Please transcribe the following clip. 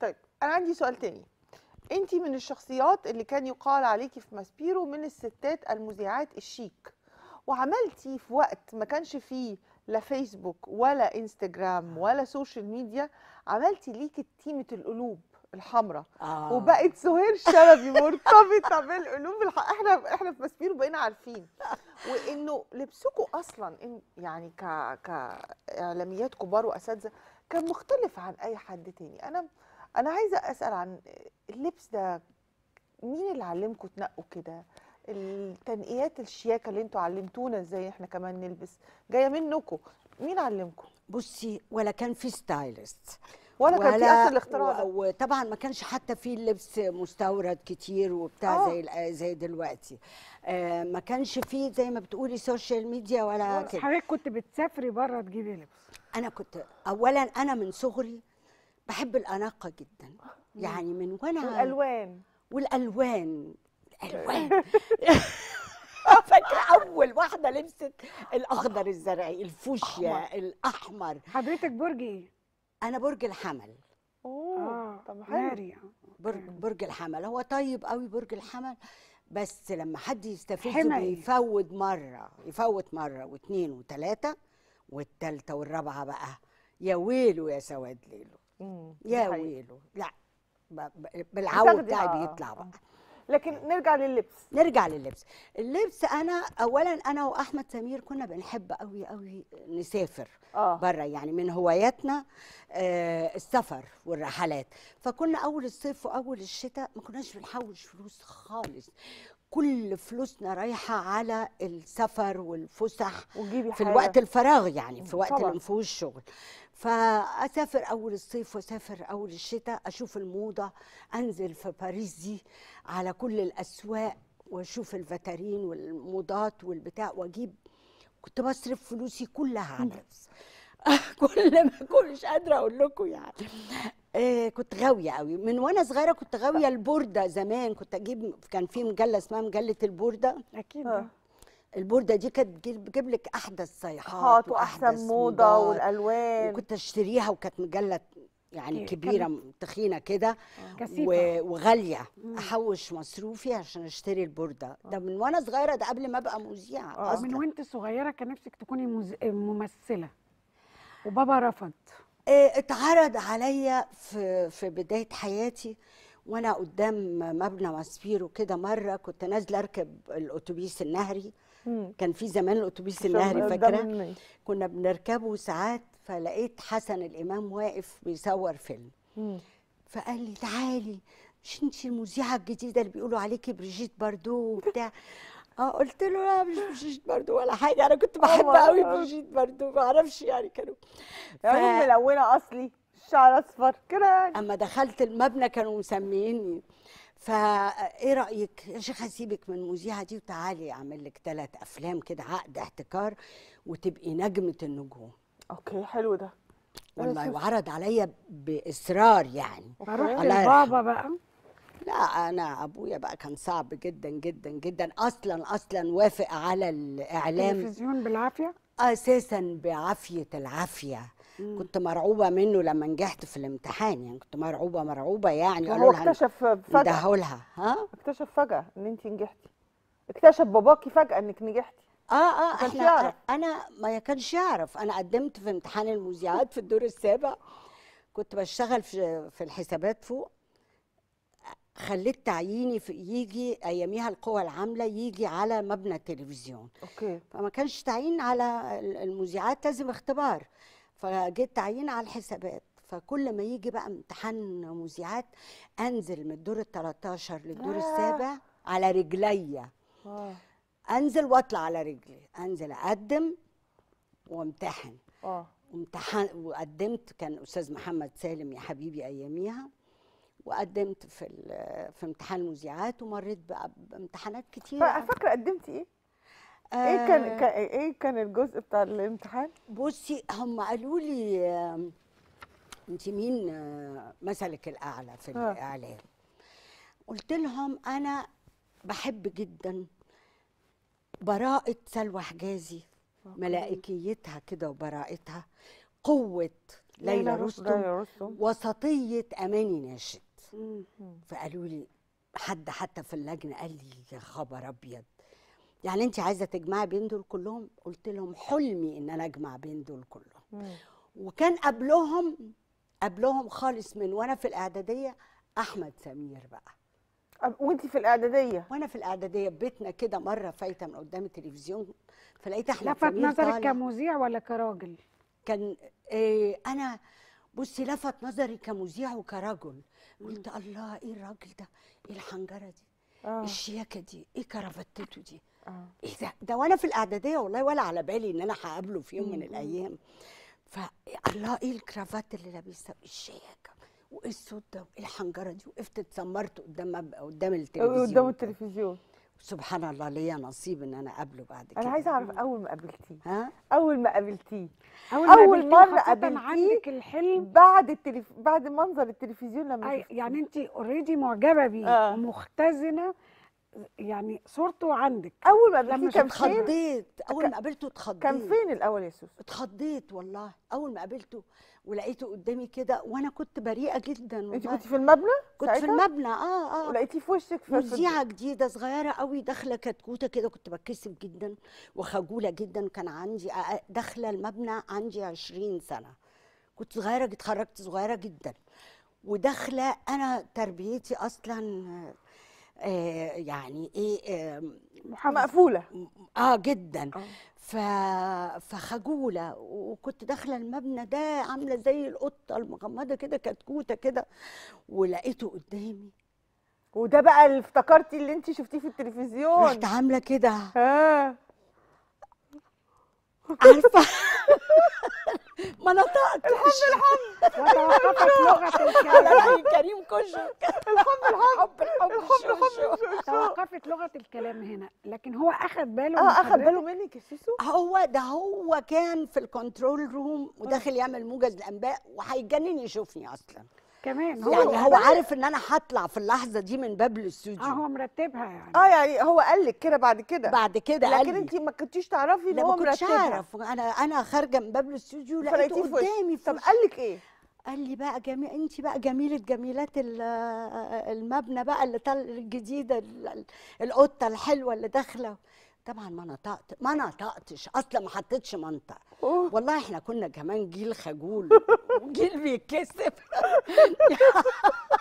طيب انا عندي سؤال تاني انت من الشخصيات اللي كان يقال عليكي في ماسبيرو من الستات المذيعات الشيك وعملتي في وقت ما كانش فيه لا فيسبوك ولا انستجرام ولا سوشيال ميديا عملتي ليكي تيمة القلوب الحمراء آه. وبقت سهير شلبي مرتبطه بالقلوب الح... احنا احنا في ماسبيرو بقينا عارفين وانه لبسكوا اصلا يعني ك كاعلاميات كبار واساتذه كان مختلف عن اي حد تاني انا انا عايزه اسال عن اللبس ده مين اللي علمكم تنقوا كده التنقيات الشياكه اللي انتوا علمتونا ازاي احنا كمان نلبس جايه منكم مين علمكم بصي ولا كان في ستايلست ولا, ولا كان في اصل الاختراع وطبعا ما كانش حتى في لبس مستورد كتير وبتاع أوه. زي زي دلوقتي آه ما كانش في زي ما بتقولي سوشيال ميديا ولا كده حضرتك كنت بتسافري بره تجيبي لبس انا كنت اولا انا من صغري بحب الاناقه جدا يعني من وانا والالوان والالوان الالوان آه، فاكره اول واحده لبست الاخضر الزرعي الفوشيا أحمر. الاحمر حضرتك برج ايه انا برج الحمل اوه آه، طب حلو آه، برج برج الحمل هو طيب قوي برج الحمل بس لما حد يستفزه يفوت مره يفوت مره واثنين وثلاثه والثالثه والرابعه بقى يا ويله يا سواد ليله يا ويله لا بالعود بتاعي آه، بيطلع بقى آه. لكن نرجع لللبس نرجع لللبس اللبس انا اولا انا واحمد سمير كنا بنحب قوي قوي نسافر آه. بره يعني من هواياتنا آه السفر والرحلات فكنا اول الصيف واول الشتاء ما كناش بنحوش فلوس خالص كل فلوسنا رايحه على السفر والفسح في حاجة. الوقت الفراغ يعني في وقت اللي ما شغل فاسافر اول الصيف واسافر اول الشتاء اشوف الموضه انزل في باريس دي على كل الاسواق واشوف الفترين والموضات والبتاع واجيب كنت بصرف فلوسي كلها على كل ما كنتش قادره اقول لكم يعني آه، كنت غاويه قوي من وانا صغيره كنت غاويه آه. البورده زمان كنت اجيب كان في مجله اسمها مجله البورده اكيد آه. البورده دي كانت بتجيب لك احدث صيحات واحسن موضه والالوان وكنت اشتريها وكانت مجله يعني كبيره تخينه كده وغاليه احوش مصروفي عشان اشتري البورده آه. ده من وانا صغيره ده قبل ما ابقى مذيعه اه من وانت صغيره كان نفسك تكوني ممثله وبابا رفض آه، اتعرض عليا في في بدايه حياتي وانا قدام مبنى ماسبيرو كده مره كنت نازله اركب الاتوبيس النهري مم. كان في زمان الاتوبيس النهري فاكره كنا بنركبه ساعات فلقيت حسن الامام واقف بيصور فيلم مم. فقال لي تعالي مش انت المذيعه الجديده اللي بيقولوا عليكي بريجيت باردو وبتاع اه قلت له لا مش بوجيت بردو ولا حاجه انا كنت بحب قوي بوجيت بردو ما اعرفش يعني كانوا عيون ف... ملونه اصلي شعر اصفر كده يعني اما دخلت المبنى كانوا مسميني فايه رايك يا شيخه سيبك من المذيعه دي وتعالي اعمل لك ثلاث افلام كده عقد احتكار وتبقي نجمه النجوم اوكي حلو ده والله وعرض عليا باصرار يعني هروح لبابا بقى لا انا ابويا بقى كان صعب جدا جدا جدا اصلا اصلا وافق على الاعلام التلفزيون بالعافيه اساسا بعافيه العافيه مم. كنت مرعوبه منه لما نجحت في الامتحان يعني كنت مرعوبه مرعوبه يعني, يعني هو اكتشف فجاه ها اكتشف فجاه ان انت نجحتي اكتشف باباكي فجاه انك نجحتي اه اه احنا يعرف. انا ما كانش يعرف انا قدمت في امتحان المذيعات في الدور السابع كنت بشتغل في الحسابات فوق خليت تعييني في يجي اياميها القوى العامله يجي على مبنى التلفزيون اوكي فما كانش تعيين على المذيعات لازم اختبار فجيت تعيين على الحسابات فكل ما يجي بقى امتحان مذيعات انزل من الدور ال 13 للدور آه. السابع على رجليا آه. انزل واطلع على رجلي انزل اقدم وامتحن اه امتحان وقدمت كان استاذ محمد سالم يا حبيبي اياميها وقدمت في في امتحان المذيعات ومريت بامتحانات كتير فاكره قدمتي ايه؟, إيه آه ايه كان ايه كان الجزء بتاع الامتحان؟ بصي هم قالوا لي انت مين آه، مثلك الاعلى في آه. الاعلام؟ قلت لهم انا بحب جدا براءة سلوى حجازي آه. ملائكيتها كده وبراءتها قوة ليلى رستم وسطية أماني ناشد فقالوا لي حد حتى في اللجنه قال لي يا خبر ابيض يعني انت عايزه تجمعي بين دول كلهم قلت لهم حلمي ان انا اجمع بين دول كلهم مم. وكان قبلهم قبلهم خالص من وانا في الاعداديه احمد سمير بقى وانت في الاعداديه وانا في الاعداديه بيتنا كده مره فايته من قدام التلفزيون فلقيت احمد سمير لفت نظرك كمذيع ولا كراجل كان إيه انا بصي لفت نظري كمذيع وكرجل قلت الله ايه الراجل ده ايه الحنجره دي إيه آه. الشياكه دي ايه كرافتته دي آه. ايه ده ده وانا في الاعداديه والله ولا على بالي ان انا هقابله في يوم من الايام فالله ايه الكرافات اللي لابسها إيه الشياكه وايه الصوت ده وايه الحنجره دي وقفت اتسمرت قدام قدام التلفزيون قدام التلفزيون سبحان الله ليا نصيب ان انا اقابله بعد كده انا عايزه اعرف اول ما قابلتيه ها اول ما قابلتيه اول, أول مره قابلتيه عندك الحلم بعد التلف... بعد منظر التلفزيون لما أي... يعني انت اوريدي معجبه بيه آه. ومختزنه يعني صورته عندك اول ما قابلته كان اتخضيت اول ما قابلته اتخضيت كان فين الاول يا سوسو اتخضيت والله اول ما قابلته ولقيته قدامي كده وانا كنت بريئه جدا والله انت كنت في المبنى كنت في المبنى اه اه ولقيتيه في وشك في مذيعه جديده صغيره قوي داخله كتكوته كده كنت بتكسف جدا وخجوله جدا كان عندي آه، آه، داخله المبنى عندي 20 سنه كنت صغيره اتخرجت صغيره جدا وداخله انا تربيتي اصلا آه، يعني ايه مقفوله اه جدا آه. ف... فخجوله وكنت داخله المبنى ده عامله زي القطه المغمضه كده كتكوته كده ولقيته قدامي وده بقى اللي افتكرتي اللي انت شفتيه في التلفزيون رحت عامله كده اه عارفه ما نطقت الحب الحب الحب لغه الكلام كريم كشك الحب الحب الحب الحب الحب توقفت لغه الكلام هنا لكن هو اخذ باله اه اخذ باله منك يا سيسو هو ده هو كان في الكنترول روم وداخل يعمل موجز الانباء وهيجنن يشوفني اصلا كمان هو يعني هو عارف ان انا هطلع في اللحظه دي من باب الاستوديو اه هو مرتبها يعني اه يعني هو قال لك كده بعد كده بعد كده لكن انت ما كنتيش تعرفي ان هو مرتبها لا ما كنتش اعرف انا انا خارجه من باب الاستوديو لقيته قدامي طب قال لك ايه؟ قال لي بقى جميل انت بقى جميله جميلات المبنى بقى اللي طل الجديده القطه الحلوه اللي داخله طبعا ما نطقت ما نطقتش اصلا ما حطيتش منطق والله احنا كنا كمان جيل خجول وجيل بيتكسف